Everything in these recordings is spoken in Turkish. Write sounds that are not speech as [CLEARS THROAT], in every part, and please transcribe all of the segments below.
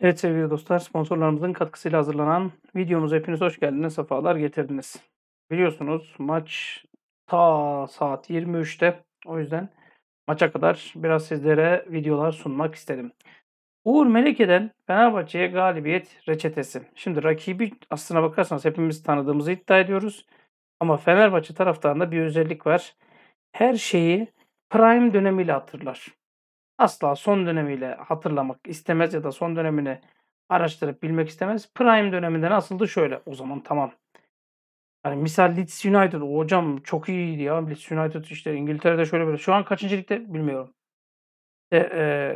Evet sevgili dostlar, sponsorlarımızın katkısıyla hazırlanan videomuza hepiniz hoş geldiniz, sefalar getirdiniz. Biliyorsunuz maç ta saat 23'te. O yüzden maça kadar biraz sizlere videolar sunmak istedim. Uğur Meleke'den Fenerbahçe'ye galibiyet reçetesi. Şimdi rakibi aslına bakarsanız hepimiz tanıdığımızı iddia ediyoruz. Ama Fenerbahçe taraftarında bir özellik var. Her şeyi prime dönemiyle hatırlar asla son dönemiyle hatırlamak istemez ya da son dönemini araştırıp bilmek istemez. Prime döneminden asıldı şöyle. O zaman tamam. Yani misal Leeds United hocam çok iyiydi ya. Leeds United işte İngiltere'de şöyle böyle. Şu an kaçıncı ligde bilmiyorum. E, e,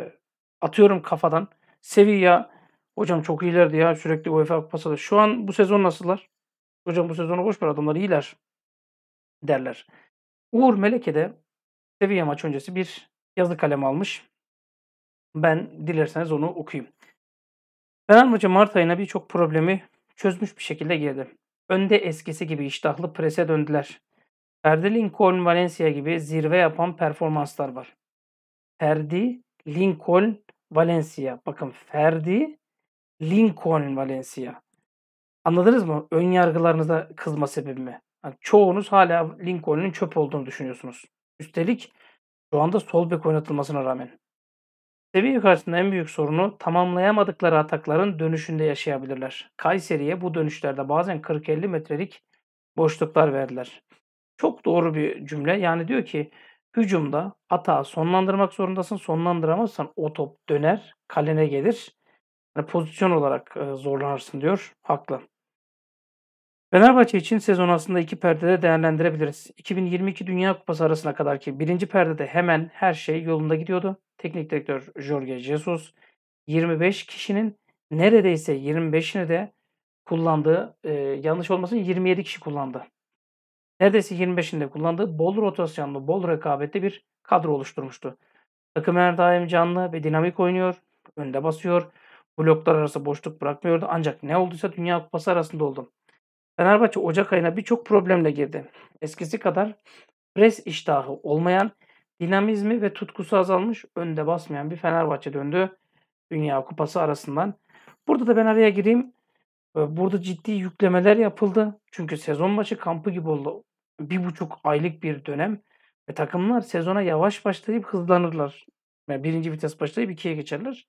atıyorum kafadan. Sevilla hocam çok iyilerdi ya sürekli UEFA Kupası'da. Şu an bu sezon nasıllar? Hocam bu sezonu boş ver adamlar iyiler derler. Uğur Meleke de Sevilla maç öncesi bir yazı kalem almış. Ben dilerseniz onu okuyayım. Fenerbahçe Mart ayına birçok problemi çözmüş bir şekilde girdi. Önde eskisi gibi iştahlı prese döndüler. Ferdi Lincoln Valencia gibi zirve yapan performanslar var. Ferdi Lincoln Valencia. Bakın Ferdi Lincoln Valencia. Anladınız mı? Ön yargılarınıza kızma sebebimi. Yani çoğunuz hala Lincoln'un çöp olduğunu düşünüyorsunuz. Üstelik şu anda sol bek oynatılmasına rağmen. Seviye karşısında en büyük sorunu tamamlayamadıkları atakların dönüşünde yaşayabilirler. Kayseri'ye bu dönüşlerde bazen 40-50 metrelik boşluklar verdiler. Çok doğru bir cümle. Yani diyor ki hücumda atağı sonlandırmak zorundasın. Sonlandıramazsan o top döner, kalene gelir. Yani pozisyon olarak e, zorlanırsın diyor. Haklı. Fenerbahçe için sezon aslında iki perdede değerlendirebiliriz. 2022 Dünya Kupası arasına kadar ki birinci perdede hemen her şey yolunda gidiyordu. Teknik direktör Jorge Jesus 25 kişinin neredeyse 25'ini de kullandı. e, yanlış olmasın 27 kişi kullandı. Neredeyse 25'ini de kullandı. bol rotasyonlu, bol rekabetli bir kadro oluşturmuştu. Takım her daim canlı ve dinamik oynuyor, önde basıyor, bloklar arası boşluk bırakmıyordu. Ancak ne olduysa Dünya Kupası arasında oldu. Fenerbahçe Ocak ayına birçok problemle girdi. Eskisi kadar pres iştahı olmayan, dinamizmi ve tutkusu azalmış, önde basmayan bir Fenerbahçe döndü Dünya Kupası arasından. Burada da ben araya gireyim. Ee, burada ciddi yüklemeler yapıldı. Çünkü sezon başı kampı gibi oldu. Bir buçuk aylık bir dönem. Ve takımlar sezona yavaş başlayıp hızlanırlar. Yani birinci vites başlayıp ikiye geçerler.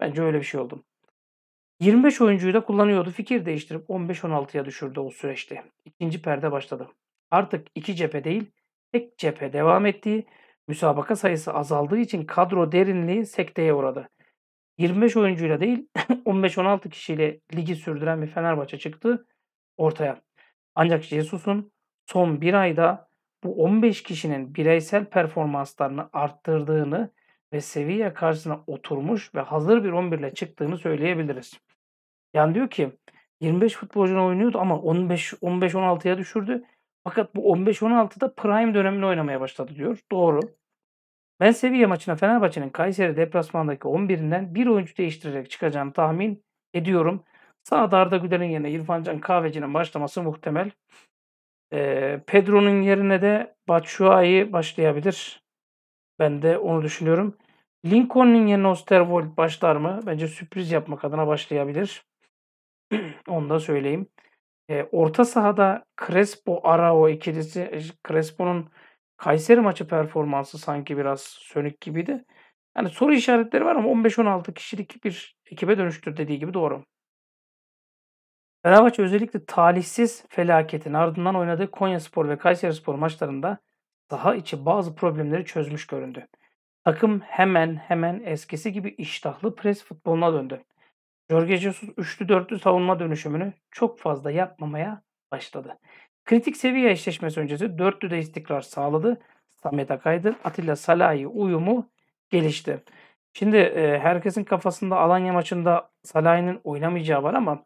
Bence öyle bir şey oldu. 25 oyuncuyu da kullanıyordu. Fikir değiştirip 15-16'ya düşürdü o süreçte. İkinci perde başladı. Artık iki cephe değil, tek cephe devam ettiği, müsabaka sayısı azaldığı için kadro derinliği sekteye uğradı. 25 oyuncuyla değil 15-16 [LAUGHS] kişiyle ligi sürdüren bir Fenerbahçe çıktı ortaya. Ancak Jesus'un son bir ayda bu 15 kişinin bireysel performanslarını arttırdığını ve seviye karşısına oturmuş ve hazır bir 11 ile çıktığını söyleyebiliriz. Yani diyor ki 25 futbolcunun oynuyordu ama 15 15 16'ya düşürdü. Fakat bu 15 16'da prime dönemini oynamaya başladı diyor. Doğru. Ben seviye maçına Fenerbahçe'nin Kayseri deplasmandaki 11'inden bir oyuncu değiştirerek çıkacağını tahmin ediyorum. Sağda Arda Güler'in yerine İrfan Can Kahveci'nin başlaması muhtemel. E, Pedro'nun yerine de Batshuayi başlayabilir. Ben de onu düşünüyorum. Lincoln'un yerine Osterwold başlar mı? Bence sürpriz yapmak adına başlayabilir. [CLEARS THROAT] Onu da söyleyeyim. E, orta sahada Crespo-Arao ikilisi, e, Crespo'nun Kayseri maçı performansı sanki biraz sönük gibiydi. Yani soru işaretleri var ama 15-16 kişilik bir ekibe dönüştür dediği gibi doğru. Fenerbahçe özellikle talihsiz felaketin ardından oynadığı Konyaspor ve Kayserispor maçlarında daha içi bazı problemleri çözmüş göründü. Takım hemen hemen eskisi gibi iştahlı pres futboluna döndü. Jorge Jesus üçlü dörtlü savunma dönüşümünü çok fazla yapmamaya başladı. Kritik seviye eşleşmesi öncesi dörtlüde istikrar sağladı. Samet Akaydın, Atilla Salahi uyumu gelişti. Şimdi e, herkesin kafasında Alanya maçında Salahi'nin oynamayacağı var ama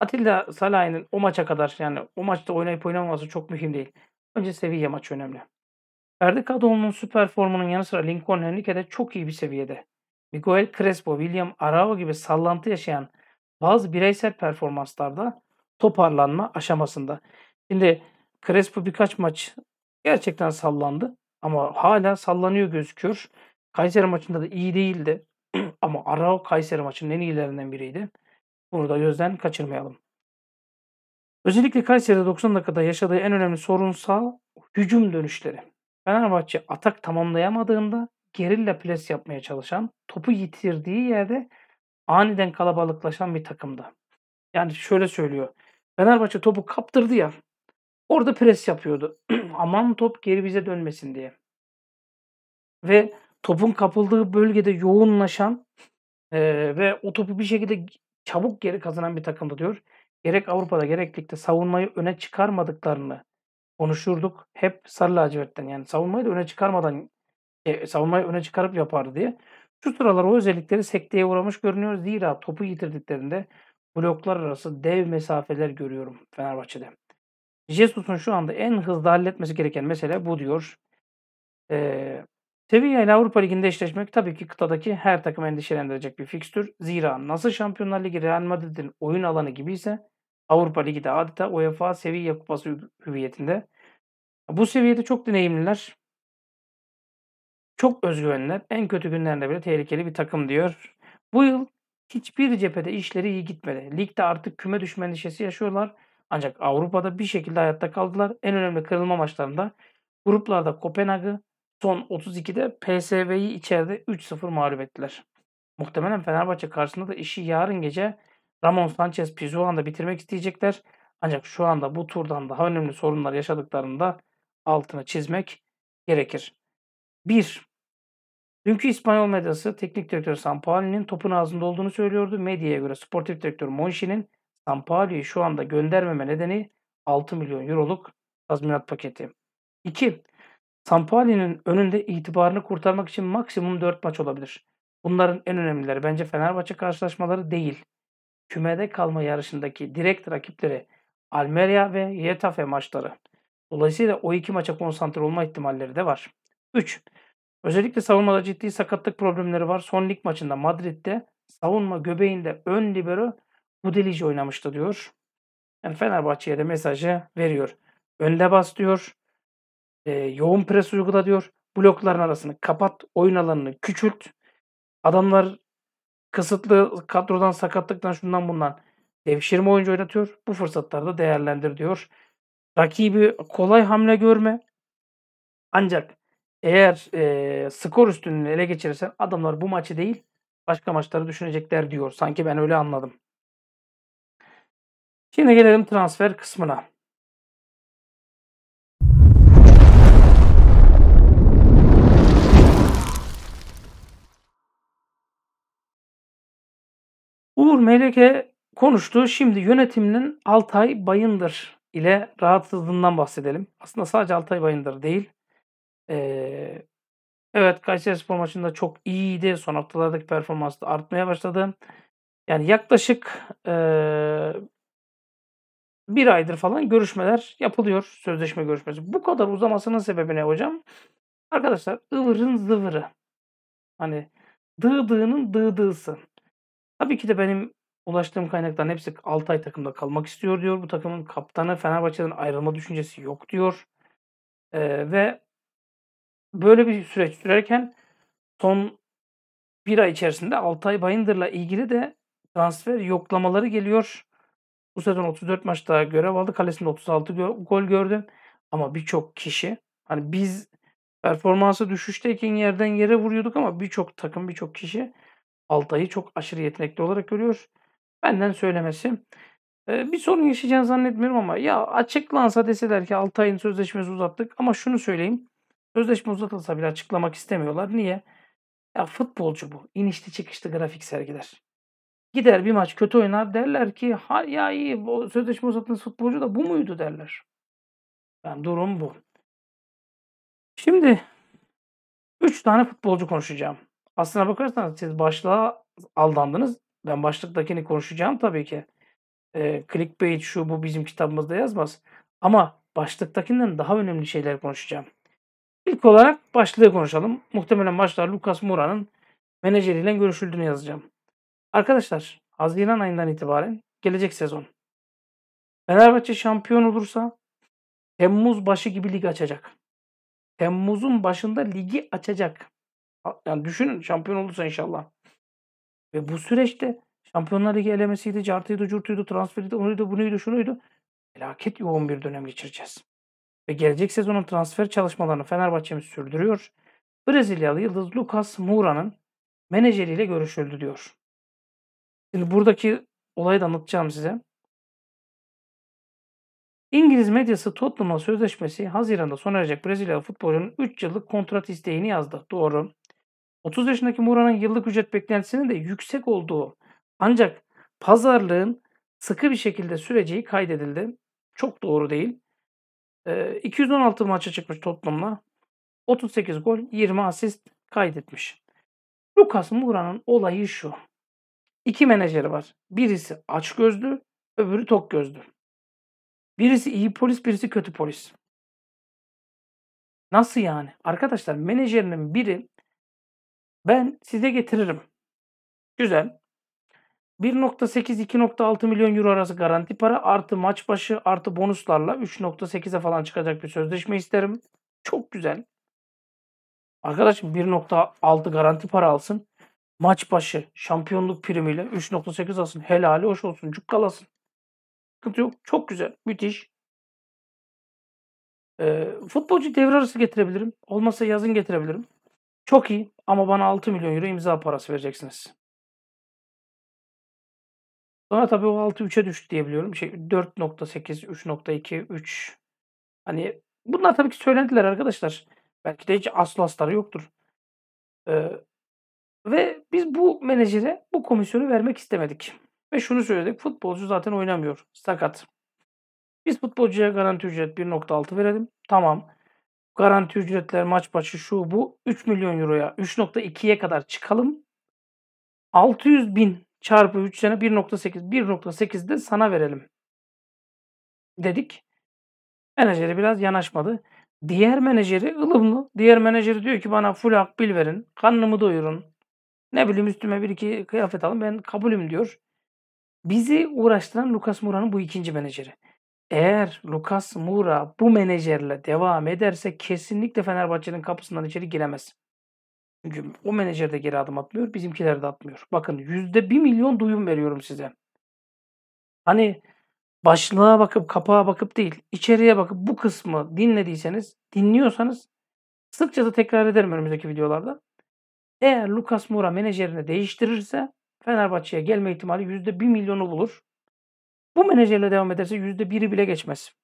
Atilla Salahi'nin o maça kadar yani o maçta oynayıp oynamaması çok mühim değil. Önce seviye maç önemli. Erdi Kadıoğlu'nun süper formunun yanı sıra Lincoln Henrique de çok iyi bir seviyede. Miguel Crespo, William Arao gibi sallantı yaşayan bazı bireysel performanslarda toparlanma aşamasında. Şimdi Crespo birkaç maç gerçekten sallandı ama hala sallanıyor gözüküyor. Kayseri maçında da iyi değildi [CLEARS THROAT] ama Arao Kayseri maçının en iyilerinden biriydi. Bunu da gözden kaçırmayalım. Özellikle Kayseri'de 90 dakikada yaşadığı en önemli sorunsal hücum dönüşleri. Fenerbahçe atak tamamlayamadığında gerilla pres yapmaya çalışan, topu yitirdiği yerde aniden kalabalıklaşan bir takımda. Yani şöyle söylüyor. Fenerbahçe topu kaptırdı ya. Orada pres yapıyordu. [CLEARS THROAT] Aman top geri bize dönmesin diye. Ve topun kapıldığı bölgede yoğunlaşan e, ve o topu bir şekilde çabuk geri kazanan bir takımdı diyor. Gerek Avrupa'da gerek ligde savunmayı öne çıkarmadıklarını konuşurduk. Hep sarı lacivertten yani savunmayı da öne çıkarmadan e, savunmayı öne çıkarıp yapar diye. Şu sıralar o özellikleri sekteye uğramış görünüyor. Zira topu yitirdiklerinde bloklar arası dev mesafeler görüyorum Fenerbahçe'de. Jesus'un şu anda en hızlı halletmesi gereken mesele bu diyor. Ee, Sevilla ile Avrupa Ligi'nde eşleşmek tabii ki kıtadaki her takım endişelendirecek bir fikstür. Zira nasıl Şampiyonlar Ligi Real Madrid'in oyun alanı gibi ise Avrupa Ligi de adeta UEFA Sevilla Kupası hüviyetinde. Bu seviyede çok deneyimliler. Çok özgüvenler, en kötü günlerde bile tehlikeli bir takım diyor. Bu yıl hiçbir cephede işleri iyi gitmedi. Ligde artık küme düşme endişesi yaşıyorlar. Ancak Avrupa'da bir şekilde hayatta kaldılar. En önemli kırılma maçlarında gruplarda Kopenhag'ı son 32'de PSV'yi içeride 3-0 mağlup ettiler. Muhtemelen Fenerbahçe karşısında da işi yarın gece Ramon Sanchez Pizuan'da bitirmek isteyecekler. Ancak şu anda bu turdan daha önemli sorunlar yaşadıklarında altına çizmek gerekir. 1. Dünkü İspanyol medyası teknik direktör Sampaoli'nin topun ağzında olduğunu söylüyordu. Medyaya göre sportif direktör Monchi'nin Sampaoli'yi şu anda göndermeme nedeni 6 milyon euroluk tazminat paketi. 2. Sampaoli'nin önünde itibarını kurtarmak için maksimum 4 maç olabilir. Bunların en önemlileri bence Fenerbahçe karşılaşmaları değil. Kümede kalma yarışındaki direkt rakipleri Almeria ve Yetafe maçları. Dolayısıyla o iki maça konsantre olma ihtimalleri de var. 3. Özellikle savunmada ciddi sakatlık problemleri var. Son lig maçında Madrid'de savunma göbeğinde ön libero Budelici oynamıştı diyor. Yani Fenerbahçe'ye de mesajı veriyor. Önde bas diyor. E, yoğun pres uygula diyor. Blokların arasını kapat. Oyun alanını küçült. Adamlar kısıtlı kadrodan sakatlıktan şundan bundan devşirme oyuncu oynatıyor. Bu fırsatları da değerlendir diyor. Rakibi kolay hamle görme. Ancak eğer e, skor üstünlüğünü ele geçirirsen adamlar bu maçı değil başka maçları düşünecekler diyor. Sanki ben öyle anladım. Şimdi gelelim transfer kısmına. Uğur Meleke konuştu. Şimdi yönetiminin Altay Bayındır ile rahatsızlığından bahsedelim. Aslında sadece Altay Bayındır değil. Ee, evet Kayseri Spor maçında çok iyiydi. Son haftalardaki performans da artmaya başladı. Yani yaklaşık ee, bir aydır falan görüşmeler yapılıyor. Sözleşme görüşmesi. Bu kadar uzamasının sebebi ne hocam? Arkadaşlar ıvırın zıvırı. Hani dığdığının dığdığısı. Tabii ki de benim ulaştığım kaynaktan hepsi 6 ay takımda kalmak istiyor diyor. Bu takımın kaptanı Fenerbahçe'den ayrılma düşüncesi yok diyor. Ee, ve böyle bir süreç sürerken son bir ay içerisinde Altay Bayındır'la ilgili de transfer yoklamaları geliyor. Bu sezon 34 maç daha görev aldı. Kalesinde 36 gol gördü. Ama birçok kişi hani biz performansı düşüşteyken yerden yere vuruyorduk ama birçok takım birçok kişi Altay'ı çok aşırı yetenekli olarak görüyor. Benden söylemesi. Ee, bir sorun yaşayacağını zannetmiyorum ama ya açıklansa deseler ki Altay'ın sözleşmesi uzattık ama şunu söyleyeyim. Sözleşme uzatılsa bile açıklamak istemiyorlar. Niye? Ya futbolcu bu. İnişli çıkışlı grafik sergiler. Gider bir maç kötü oynar derler ki ha ya iyi bu sözleşme uzattığınız futbolcu da bu muydu derler. Yani durum bu. Şimdi 3 tane futbolcu konuşacağım. Aslına bakarsanız siz başlığa aldandınız. Ben başlıktakini konuşacağım tabii ki. E, clickbait şu bu bizim kitabımızda yazmaz. Ama başlıktakinden daha önemli şeyler konuşacağım. İlk olarak başlığı konuşalım. Muhtemelen başlar Lucas Moura'nın menajeriyle görüşüldüğünü yazacağım. Arkadaşlar Haziran ayından itibaren gelecek sezon. Fenerbahçe şampiyon olursa Temmuz başı gibi lig açacak. Temmuz'un başında ligi açacak. Yani düşünün şampiyon olursa inşallah. Ve bu süreçte Şampiyonlar Ligi elemesiydi, cartıydı, curtuydu, transferiydi, onuydu, bunuydu, şunuydu. Felaket yoğun bir dönem geçireceğiz ve gelecek sezonun transfer çalışmalarını Fenerbahçe'miz sürdürüyor. Brezilyalı yıldız Lucas Moura'nın menajeriyle görüşüldü diyor. Şimdi buradaki olayı da anlatacağım size. İngiliz medyası Tottenham'la sözleşmesi Haziran'da sona erecek Brezilyalı futbolcunun 3 yıllık kontrat isteğini yazdı. Doğru. 30 yaşındaki Moura'nın yıllık ücret beklentisinin de yüksek olduğu ancak pazarlığın sıkı bir şekilde süreceği kaydedildi. Çok doğru değil. 216 maça çıkmış Tottenham'la. 38 gol, 20 asist kaydetmiş. Lucas Moura'nın olayı şu. İki menajeri var. Birisi aç gözlü, öbürü tok gözlü. Birisi iyi polis, birisi kötü polis. Nasıl yani? Arkadaşlar menajerinin biri ben size getiririm. Güzel. 1.8-2.6 milyon euro arası garanti para artı maç başı artı bonuslarla 3.8'e falan çıkacak bir sözleşme isterim. Çok güzel. Arkadaşım 1.6 garanti para alsın. Maç başı şampiyonluk primiyle 3.8 alsın. Helali hoş olsun. Cukkalasın. Sıkıntı yok. Çok güzel. Müthiş. Ee, futbolcu devre arası getirebilirim. Olmasa yazın getirebilirim. Çok iyi ama bana 6 milyon euro imza parası vereceksiniz. Sonra tabii o 6-3'e düştü diyebiliyorum. Şey 4.8, 3.2, 3. Hani bunlar tabii ki söylentiler arkadaşlar. Belki de hiç aslı astarı yoktur. Ee, ve biz bu menajere bu komisyonu vermek istemedik. Ve şunu söyledik. Futbolcu zaten oynamıyor. Sakat. Biz futbolcuya garanti ücret 1.6 verelim. Tamam. Garanti ücretler maç başı şu bu 3 milyon euroya 3.2'ye kadar çıkalım. 600 bin çarpı 3 sene 1.8. 1.8 de sana verelim dedik. Menajeri biraz yanaşmadı. Diğer menajeri ılımlı. Diğer menajeri diyor ki bana full akbil verin. Karnımı doyurun. Ne bileyim üstüme bir iki kıyafet alın. Ben kabulüm diyor. Bizi uğraştıran Lucas Moura'nın bu ikinci menajeri. Eğer Lucas Moura bu menajerle devam ederse kesinlikle Fenerbahçe'nin kapısından içeri giremez. Çünkü o menajer de geri adım atmıyor. Bizimkiler de atmıyor. Bakın yüzde bir milyon duyum veriyorum size. Hani başlığa bakıp kapağa bakıp değil içeriye bakıp bu kısmı dinlediyseniz dinliyorsanız sıkça da tekrar ederim önümüzdeki videolarda. Eğer Lucas Moura menajerini değiştirirse Fenerbahçe'ye gelme ihtimali yüzde bir milyonu bulur. Bu menajerle devam ederse yüzde biri bile geçmez.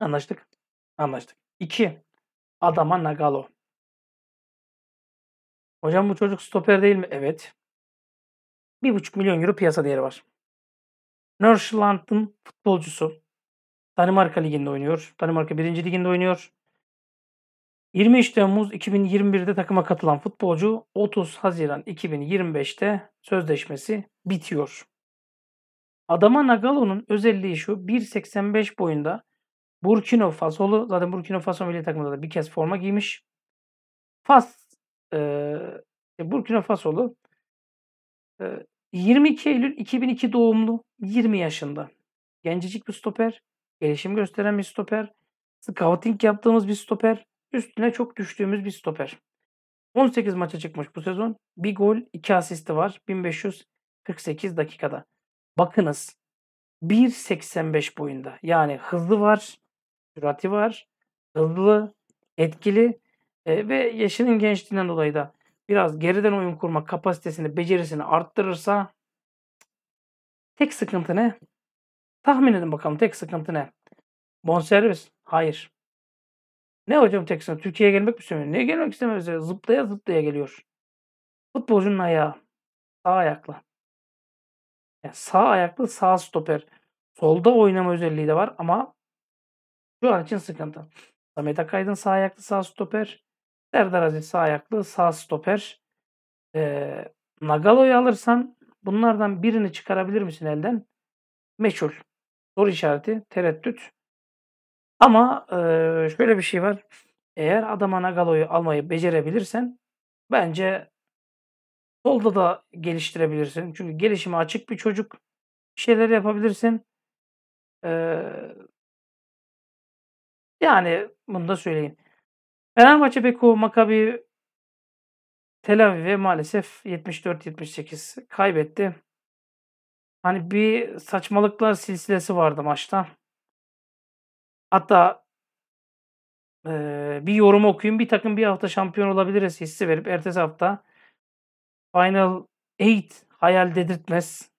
Anlaştık. Anlaştık. 2. Adama Nagalo. Hocam bu çocuk stoper değil mi? Evet. 1,5 milyon euro piyasa değeri var. Nordsjælland'ın futbolcusu. Danimarka Ligi'nde oynuyor. Danimarka 1. Ligi'nde oynuyor. 23 Temmuz 2021'de takıma katılan futbolcu 30 Haziran 2025'te sözleşmesi bitiyor. Adama Nagalo'nun özelliği şu 1.85 boyunda Burkino Faso'lu zaten Burkino Faso milli takımında da bir kez forma giymiş. Fas e, Burkina Fasolu e, 22 Eylül 2002 doğumlu 20 yaşında. Gencecik bir stoper, gelişim gösteren bir stoper, scouting yaptığımız bir stoper, üstüne çok düştüğümüz bir stoper. 18 maça çıkmış bu sezon. Bir gol, iki asisti var 1548 dakikada. Bakınız 1.85 boyunda. Yani hızlı var, sürati var, hızlı, etkili e, ve yaşının gençliğinden dolayı da biraz geriden oyun kurma kapasitesini, becerisini arttırırsa tek sıkıntı ne? Tahmin edin bakalım tek sıkıntı ne? Bonservis. Hayır. Ne hocam tek sıkıntı? Türkiye'ye gelmek mi istemiyor? Niye gelmek istemiyor? Zıplaya zıplaya geliyor. Futbolcunun ayağı. Sağ ayaklı. Yani sağ ayaklı sağ stoper. Solda oynama özelliği de var ama şu an için sıkıntı. Samet Akaydın sağ ayaklı sağ stoper. Serdar Aziz sağ ayaklı, sağ stoper. E, Nagalo'yu alırsan bunlardan birini çıkarabilir misin elden? Meçhul. Soru işareti, tereddüt. Ama e, şöyle bir şey var. Eğer adama Nagalo'yu almayı becerebilirsen bence solda da geliştirebilirsin. Çünkü gelişimi açık bir çocuk. Bir şeyler yapabilirsin. Ee, yani bunu da söyleyeyim. Fenerbahçe Beko Makabi Tel Aviv'e maalesef 74-78 kaybetti. Hani bir saçmalıklar silsilesi vardı maçta. Hatta e, bir yorum okuyayım. Bir takım bir hafta şampiyon olabiliriz hissi verip ertesi hafta Final 8 hayal dedirtmez.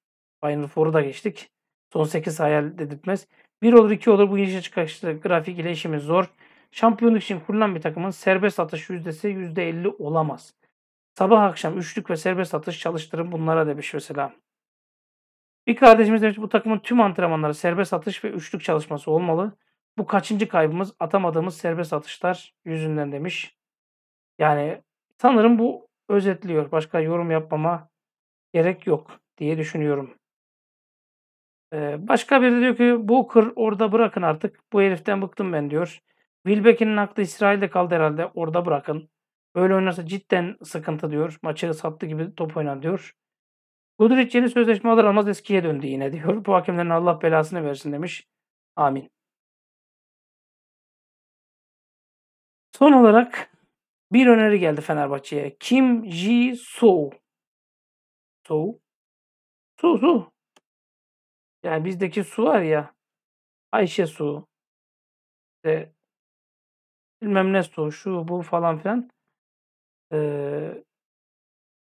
Final 4'u da geçtik. Son 8 hayal dedirtmez. 1 olur 2 olur bu gidişe çıkışlı grafik ile işimiz zor. Şampiyonluk için kurulan bir takımın serbest atış yüzdesi %50 olamaz. Sabah akşam üçlük ve serbest atış çalıştırın bunlara demiş mesela. Bir kardeşimiz demiş bu takımın tüm antrenmanları serbest atış ve üçlük çalışması olmalı. Bu kaçıncı kaybımız atamadığımız serbest atışlar yüzünden demiş. Yani sanırım bu özetliyor. Başka yorum yapmama gerek yok diye düşünüyorum. Ee, başka biri de diyor ki bu kır orada bırakın artık. Bu heriften bıktım ben diyor. Wilbeck'in aklı İsrail'de kaldı herhalde. Orada bırakın. Böyle oynarsa cidden sıkıntı diyor. Maçı sattı gibi top oynar diyor. Gudric yeni sözleşme alır almaz eskiye döndü yine diyor. Bu hakemlerin Allah belasını versin demiş. Amin. Son olarak bir öneri geldi Fenerbahçe'ye. Kim Ji Soo. Soo. Su su. Yani bizdeki su var ya. Ayşe su. İşte bilmem ne su, şu bu falan filan. Ee,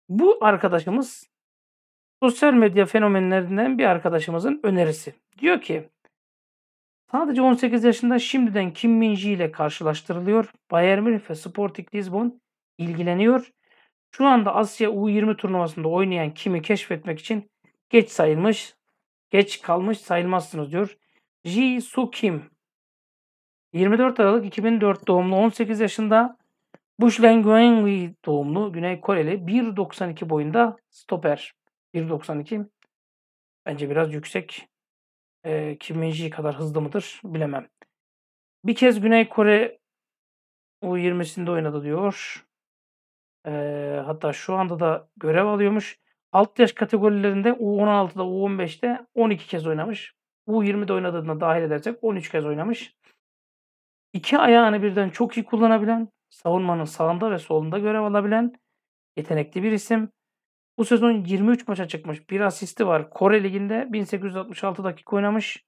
bu arkadaşımız sosyal medya fenomenlerinden bir arkadaşımızın önerisi. Diyor ki sadece 18 yaşında şimdiden Kim Minji ile karşılaştırılıyor. Bayern Münih ve Sporting Lisbon ilgileniyor. Şu anda Asya U20 turnuvasında oynayan Kim'i keşfetmek için geç sayılmış, geç kalmış sayılmazsınız diyor. Ji Su Kim 24 Aralık 2004 doğumlu 18 yaşında Bushlen Goengi doğumlu Güney Koreli 1.92 boyunda stoper. 1.92 bence biraz yüksek. E, Kim kadar hızlı mıdır bilemem. Bir kez Güney Kore U20'sinde oynadı diyor. E, hatta şu anda da görev alıyormuş. Alt yaş kategorilerinde U16'da U15'te 12 kez oynamış. U20'de oynadığına dahil edersek 13 kez oynamış iki ayağını birden çok iyi kullanabilen, savunmanın sağında ve solunda görev alabilen yetenekli bir isim. Bu sezon 23 maça çıkmış. Bir asisti var. Kore Ligi'nde 1866 dakika oynamış.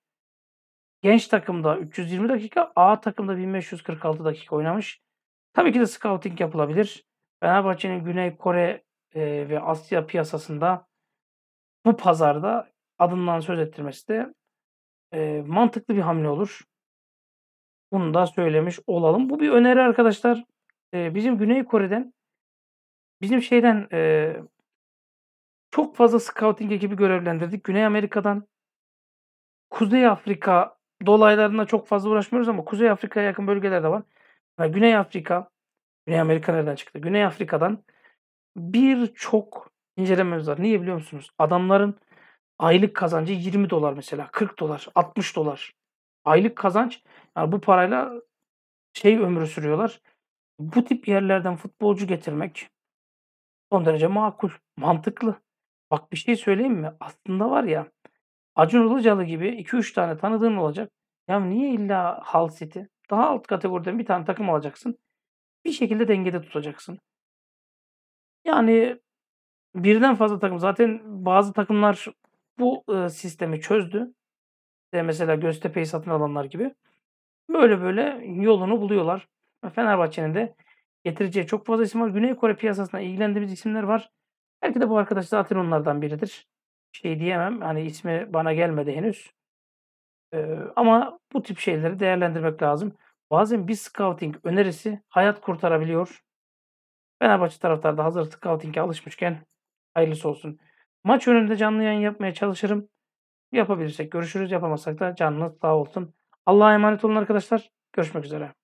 Genç takımda 320 dakika, A takımda 1546 dakika oynamış. Tabii ki de scouting yapılabilir. Fenerbahçe'nin Güney Kore e, ve Asya piyasasında bu pazarda adından söz ettirmesi de e, mantıklı bir hamle olur. Bunu da söylemiş olalım. Bu bir öneri arkadaşlar. Ee, bizim Güney Kore'den bizim şeyden e, çok fazla scouting ekibi görevlendirdik. Güney Amerika'dan Kuzey Afrika dolaylarına çok fazla uğraşmıyoruz ama Kuzey Afrika'ya yakın bölgelerde var. Yani Güney Afrika, Güney Amerika nereden çıktı? Güney Afrika'dan birçok incelememiz var. Niye biliyor musunuz? Adamların aylık kazancı 20 dolar mesela, 40 dolar, 60 dolar aylık kazanç yani bu parayla şey ömrü sürüyorlar. Bu tip yerlerden futbolcu getirmek son derece makul, mantıklı. Bak bir şey söyleyeyim mi? Aslında var ya Acun Ilıcalı gibi 2-3 tane tanıdığın olacak. Ya niye illa Hull City? Daha alt kategoriden bir tane takım alacaksın. Bir şekilde dengede tutacaksın. Yani birden fazla takım. Zaten bazı takımlar bu ıı, sistemi çözdü mesela Göztepe'yi satın alanlar gibi. Böyle böyle yolunu buluyorlar. Fenerbahçe'nin de getireceği çok fazla isim var. Güney Kore piyasasına ilgilendiğimiz isimler var. Belki de bu arkadaş zaten onlardan biridir. Şey diyemem. Hani ismi bana gelmedi henüz. Ee, ama bu tip şeyleri değerlendirmek lazım. Bazen bir scouting önerisi hayat kurtarabiliyor. Fenerbahçe taraftarı da hazır scouting'e alışmışken hayırlısı olsun. Maç önünde canlı yayın yapmaya çalışırım. Yapabilirsek görüşürüz. Yapamazsak da canınız sağ olsun. Allah'a emanet olun arkadaşlar. Görüşmek üzere.